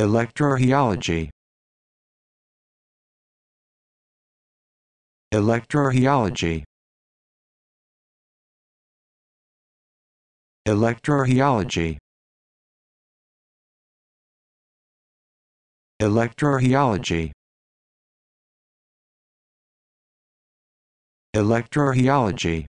Electroheology Electroheology Electroheology Electroheology Electroheology